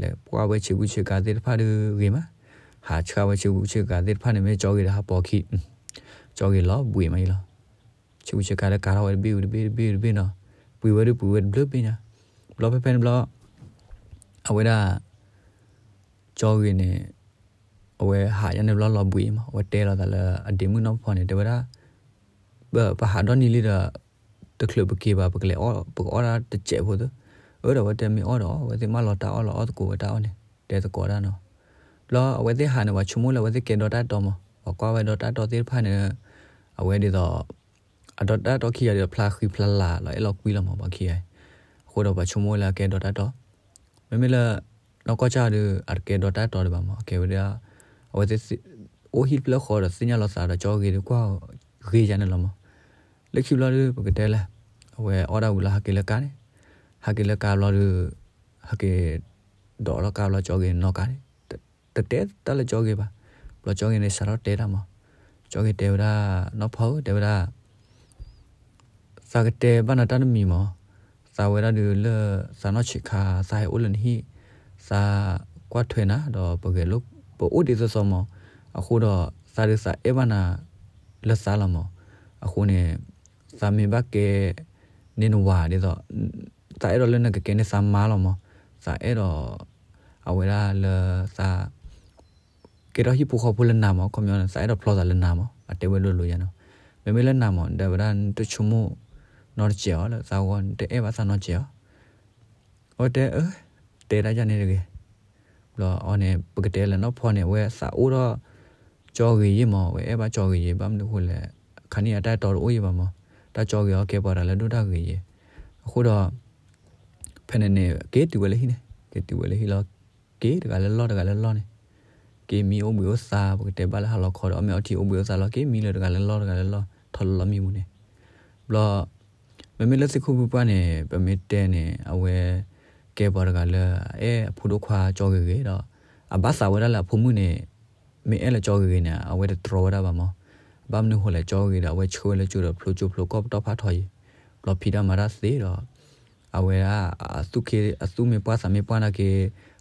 လဲပွားဝဲချီဘူးချီကာသေးတဖာလူကေမဟာချာဝဲချီဘူးချီကာသေးတဖာနေမဲကြောကိတာဟာပေါ်ခိကြောကိလောဘွေမေးလောချီဘူးချီကာလဲကာရောဝဲဘီဘီဘီဘီနော်ပွေဝဲပွေဝဲဘလပင်းနာဘလောပပန်ဘလောအဝဲတာကြောကိနေအဝဲဟာရနေလောလောဘွေးမှာဝတဲလာတယ်အဒီမှုနောက်ဖော်နေတယ်ဗလားဘာဘာဟာတော့နီလီတာတကလဘကေဘာပကလေအော်ပကောရာတကျဲဖို့တော့အော်တော့ဝတဲမီအော်တော့ဝတိမလော်တာအော်လော်အော်ကိုဝတာအော်နေတဲစကောရာနော်လောအဝဲတဲ့ဟာနေဝချုံမလဝဲကေဒေါ်တာတော်မကွာဝဲဒေါ်တာတော်သေးဖာနေအဝဲဒီတော့အဒေါ်တာတော်ခီရဖလာခီဖလာလာလောအဲ့လောက်ကွီလာမှာပါခီရခိုးတော့ပါချုံမလာကေဒေါ်တာတော်မမေလာတော့ကကြတဲ့အာကေဒေါ်တာတော်တယ်ပါမကေဝဒါအဝတ်စစ်အိုဟီပလခေါ်ရစညာလစာရကြောဂေကွာဂေဂျန်လမလက်ချူလာရပကတဲလာအဝဲအော်ဒါဝလာဟကေလကာနေဟကေလကာလာရဟကေဒေါ်လကာလာကြောဂေနော်ကာနေတတဲတလကြောဂေပါဘလကြောဂေနေစရတဲတာမကြောဂေတေဝရာနော်ဖောတေဝရာစာကတဲဘနာတန်မီမောစာဝဲရဒူလစာနော်ချီခါစာဟိုလန်ဟီစာကွာထွေနာတော့ပကေလုတ်ပိုအိုဒီဆောဆောမအခုတော့စာရစာအေဘနာလဆာလာမအခုနေစာမင်ဘကေနင်ဝါဒီတော့စာအဲ့တော့လနဲ့ကကဲနေစာမာလောမစာအဲ့တော့အဝေရာလစာကေတော့ဟိပူခပူလနာမကွန်မြူနစာအဲ့တော့ဖလောစာလနာမအတေဝဲလို့လို့ရနော်မေမေလနာမဒါဗရန်တချုံမနော်ချေော်လစာဝန်တဲအဲ့ဘာစာနော်ချေော်ဟုတ်တယ်အဲတဲရကြနေတယ်လောအော်နေပကတဲလနော်ဖော်နေဝဲစာအိုးတော့ကြော်ကြီးရမောဝဲအဲ့ပါကြော်ကြီးရပါမလို့ခုလဲခဏိအတက်တော်လို့အိုးရပါမောတာကြော်ကြီးရောကဲပါတာလဲဒုတာကြီးရအခုတော့ဖနေနေကေတူဝဲလေဟိနေကေတူဝဲလေဟိလောကေတကလည်းလောတကလည်းလောနေကေမီအိုးမီအိုးစာပကတဲပါလာလောခေါ်တော့အမေအတီအိုးမီအိုးစာလောကေမီလောတကလည်းလောတကလည်းလောထော်လောမီမူနေဘလောမမေလက်စခုပပနဲ့ပမေတဲနဲ့အဝဲကဲဘော်ကလည်းအဲဖူဒိုခွာကြောကေကေတော့အဘဆာဝရလာဖုန်မှုနေမင်းအဲ့လကြောကေကေနာအဝဲတရောဒါပါမောဘာမနုဟိုလေကြောကေတာအဝဲချိုးလေချိုးတော့ဖလိုချိုးဖလိုကော့တော့ဖာထော်ရီဘလော့ဖီဒါမာရစေတော့အဝဲကအစုခေအစုမေပွားစာမေပွားနာကေ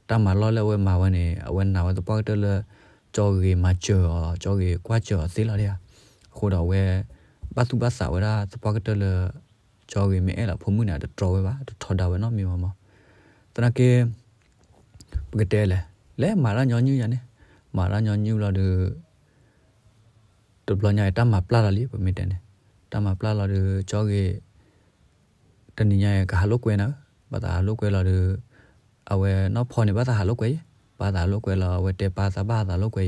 တမလော်လဲဝဲမာဝဲနေအဝဲနာဝဲတပေါ့တလဲကြောကေမချောကြောကေကွာချောစေလာလေခိုးတော့ဝဲဘာသူဘာစာဝဲတာတပေါ့တလဲကြောကေမင်းအဲ့လဖုန်မှုနာတော့ဝဲပါထော်တာဝဲနော်မြေမမော na ke pegete le le mara nyonyu ya ne mara nyonyu la de to bla nya ta ma pla la li pemete ne ta ma pla la de cho ge ta ni nya ka lo kwe na ba ta lo kwe la de awe no pho ne ba ta lo kwe ba ta lo kwe la awe te ba ta ba ta lo kwe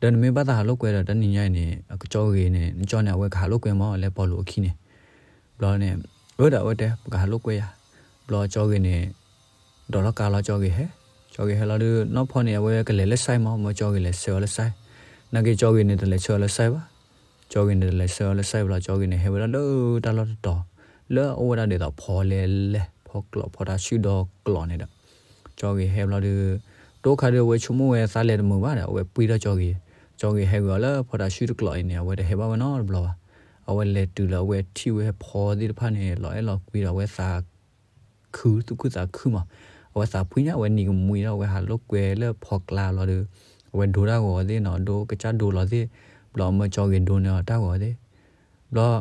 တန်မေဘာသာလောက်ကွဲတော့တနင်္ဂနွေနေ့အကြောကြီးနေကြောနေဝဲခါလောက်ကွဲမောလဲပေါ်လို့အခင်းနေဘလောနေဝဲတာဝဲတဲ့ခါလောက်ကွဲရဘလောကြောကြီးနေဒေါ်လာကာလာကြောကေဟဲကြောကေဟဲလာလူနော်ဖော်နေဝဲကလေလက်ဆိုင်မမကြောကေလေဆောလက်ဆိုင်နာကေကြောကေနေတလေဆောလက်ဆိုင်ပါကြောကေနေတလေဆောလက်ဆိုင်ပါကြောကေနေဟဲဝဲလာလို့တလာတော့လောအဝရနေတော့ဖော်လေလေဖော်ကလောဖော်တာရှိတော့ကလောနေတော့ကြောကေဟဲလာလူတို့ခါတွေဝဲချုံမဝဲစားလေတမှုပါတဲ့ဝဲပွေးတော့ကြောကေကြောကေဟဲကလာဖော်တာရှိတော့ကလောနေဝဲတဲ့ဟဲပါဝနော်ဘလောပါအဝဲလေတူလာဝဲထီဝဲဖော်ဒီတဖာနေလောအဲလောကွေးတော့ဝဲစားခုသူကစားခုမှာဝစာပွိညာဝဲနီမွေတော့ဝဲဟာလုတ်ွယ်လဲဖော်ကလာလော်ဒီဝဲဒိုရာကိုဒီနော်ဒိုကချဒိုလော်ဒီဘလောမချောကင်ဒိုနော်တာကိုဒီဘလော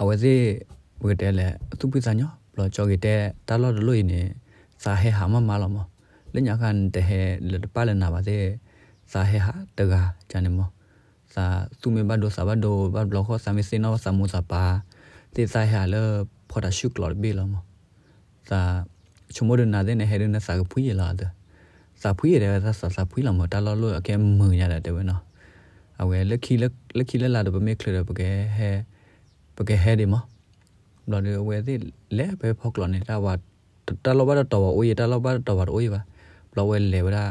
အဝစီဝဲတဲလဲသူပိစာညောဘလောချောကတဲ့တာလော်ဒလို့နေစာဟဲဟာမမလောမလညာခန်တဲ့ဟဲလပလနာပါစေစာဟဲဟာတကာဂျန်နေမောစာသူမေဘဒိုစာဘဒိုဘဘလောခစာမေစနောစာမူစာပါတေစာဟဲလဲဖော်တာရှုကလော်ဘီလောမစာ chumor na de ne here na sa phu ye la de sa phu ye de sa sa sa phu la mo ta lo lo ke mu ya da de we no a we le khi le le khi le la de me clear de ba ke he ba ke he de mo lo de we de le be phok lo ne ta wa ta lo ba da to wa o ye ta lo ba da to wa o ye ba lo we le ba da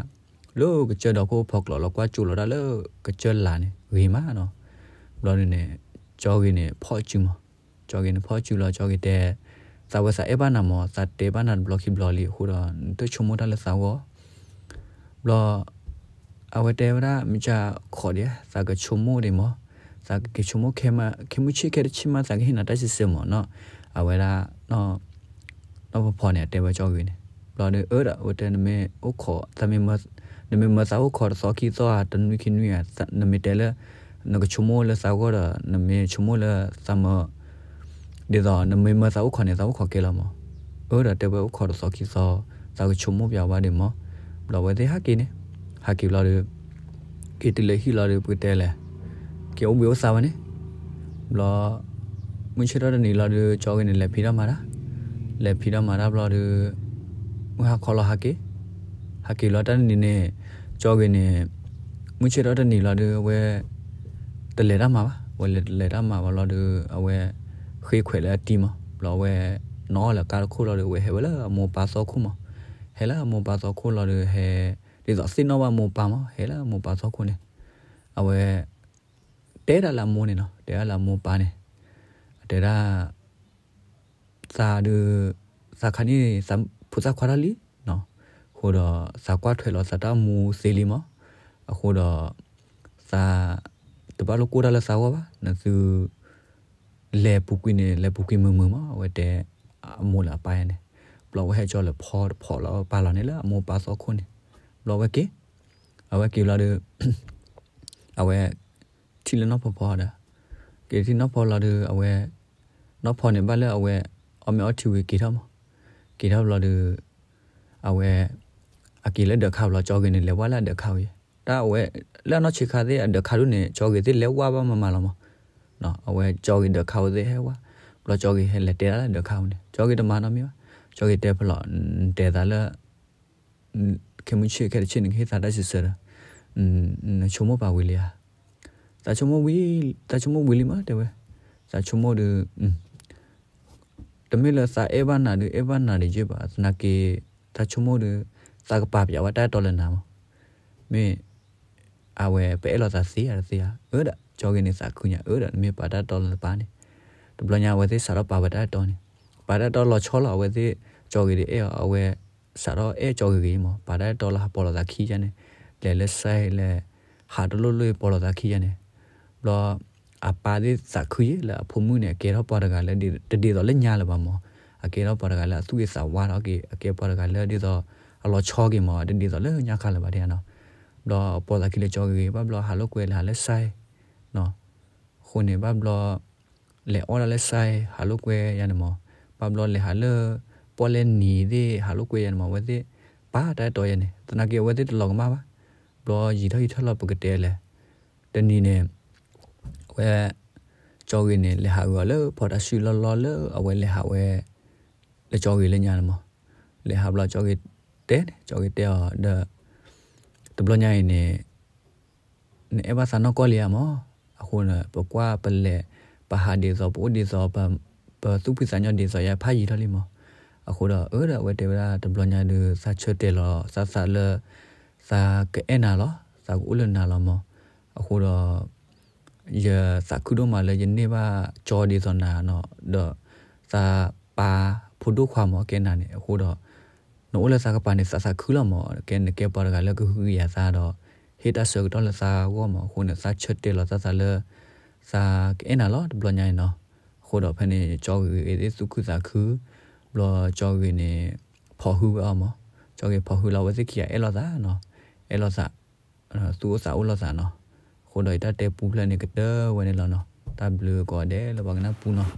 lo ke che do ko phok lo lo kwa chu lo da lo ke che la ne we ma no lo ne ကြောကင်းနဲ့ဖော့ကျူမကြောကင်းနဲ့ဖော့ကျူလာကြောကင်းတဲ့ซาวะซาเอบานาโมซาเตบานาบล็อกคิบลอลีฮูดอนตชุโมตาละซาวอบลออาวเตวรามิจาขอเดียซากะชุโมเดมอซากะกิชุโมเคมาเคมุชิเคดชิมาซากะหินาตาชิเซมอเนาะอาวราเนาะเนาะพอเนี่ยเตวะจอกอยู่เนี่ยบลอเนเออดอวเตนเมโอขอตะเมมานเมมาซาโอขอซอคีซอตันวิคินเนียนเมเตละนกชุโมละซาวกะนเมชุโมละซัมเมอဒေသာနမေမသာဥခနေသာဥခကေလာမအော်ဒါတဘဥခရစကိစာသာချုံမပြပါတယ်မဘလဝဒေဟာကိနေဟာကိလာရကေတလေဟီလာရပတဲလေကေဥဘောစာဝနေဘလမွန်ချရဒနီလာရကြောကနေလေဖီရမာရာလေဖီရမာရာဘလရဟာခေါ်လာဟာကိဟာကိလာတန်နီနေကြောကနေမွန်ချရဒနီလာရဝဲတလေရမှာပါဝဲလေရမှာဘလရအဝဲခွေခွေလာတီမလောဝဲနော်လာကာခိုလော်လေဝဲဟဲဝဲလာမောပါစောခုမဟဲလာမောပါစောခုလော်လေဟဲဒီတော့စင်နော်မောပါမဟဲလာမောပါစောခုနေအဝဲတဲတာလာမိုးနေနော်တဲတာလာမိုးပါနေတဲတာစာဒူစာခဏီစမ်ဖူစာခွာလီနော်ခိုတော့စာကွာထွေလောစာတာမူစီလီမအခုတော့စာတပါလို့ကိုတာလာစာဝါပါနဆူလေပုကွိနေလေပုကွိမမမဝတဲ့မူလာပိုင်းနေဘလောဝဟဲကြောလဖော် ဖော်လောပါလာနေလားမောပါစောခွန်းဘလောဝကေအဝကေလာဒအဝဲတီလနောဖော်ဖော်ဒါကေတီနောဖော်လာဒအဝဲနောဖော်နေပါလဲအဝဲအမေအတီဝေကေထမကေထလာဒအဝဲအကေလက်ဒခါလာကြောကင်းနေလေဝါလာဒခါရဒါအဝဲလက်နောချေခါသေးအဒခါလို့နေကြောကေသေးလေဝါပါမမလာမောနော်အဝဲကြောက်ကြီးတခါသေးဟဲဝါဘလကြောက်ကြီးဟဲလက်တဲလာတခါနေကြောက်ကြီးတမနာမြေကြောက်ကြီးတဲဖလော့တဲတာလခေမချေခဲချင်းခေသာတဆစရနချုံမပါဝီလျာတာချုံမဝီတာချုံမဝီလီမတဲဝဲတာချုံမဒတမေလစာအေဗနာဒီအေဗနာဒီဂျေပါစနာကေတာချုံမဒတာကပပြဝတာတော်လနာမမေအဝဲပဲလောတာစီရစီရဟုတ်တယ်ကြောကိနေစာခုညာအရမေပါတာတော်လပါနေတဘလညာဝဲသိစာတော့ပါဝတာတော်နေပါတာတော်လောချောလာဝဲသိကြောကိအဲအဝဲစာတော့အဲကြောကိကိမပါတာတော်လာပေါ်လာတာခီးရနေလဲလဲဆိုင်လဲဟာတလို့လွေပေါ်လာတာခီးရနေဘလောအပါဒီစခွေလာဖုံမှုနဲ့ကေတော့ပေါ်တကလည်းတတိတော်လည်းညာလပါမောအကေတော့ပေါ်တကလည်းသူ့ရဲ့စာဝါတော့ကေအကေပေါ်တကလည်းဒီတော့အလောချောကေမောတတိတော်လည်းညာခလာပါတယ်နော်ဘလောပေါ်လာကိလေချောကေပါဘလောဟာလို့ကွယ်လာလည်းဆိုင်ခုနေဘဘလလေအော်လာလေဆိုင်ဟာလုကွေယန်မောဘဘလလေဟာလေပေါ်လေနီဒီဟာလုကွေယန်မောဝဲဒီပါတဲတော်ယန်နေတနကေဝဲဒီတလောက်မှာပါဘလရီထိုထလပကတဲလေတနီနေဝဲကြောကြီးနေလေဟာရောလေပေါ်တာရှူလော်လော်လေအဝဲလေဟာဝဲလေကြောကြီးလေညာနမောလေဟာဘလကြောကြီးတဲကြောကြီးတဲတော့တဘလညာနေနေအဘသနောကောလီယာမောအခုနပကွာပလက်ပဟာဒီဇောပိုဒီဇောပပသုပိစညောဒီဇောရဖာရီတော်လီမောအခုတော့အဲ့ဒါဝတေဝရာတဘလညာဒူစာချွတ်တယ်လောစာစာလစာကဲနာလောစာကုလနာလောမောအခုတော့ရစာကုတော့မလည်းယနေ့ပါကြောဒီဇောနာနော်တော့စာပါဖိုတိုခွာမောကဲနာနေအခုတော့နိုးလစာကပါနေစာစာခူးလောမောကဲနေကဲပေါ်ကလည်းခူးရစားတော့ဟေတာဆောက်တော့လာသာဝမခုနသာချက်တယ်လာသာသာလေသာကဲနာလောဘလညာနော်ခိုးတော့ဖနေကြောရီအေးစုခုသာခုဘလကြောရီနေဖော်ဟုအမကြောရီဖော်ဟုလာဝစိခိယအဲ့လောသာနော်အဲ့လောသာသူ့အစာဥလောသာနော်ခိုးတော့တတဲ့ပူပလနေကတဲ့ဝနေလောနော်တဘလကောဒဲလဘကနာပူနော်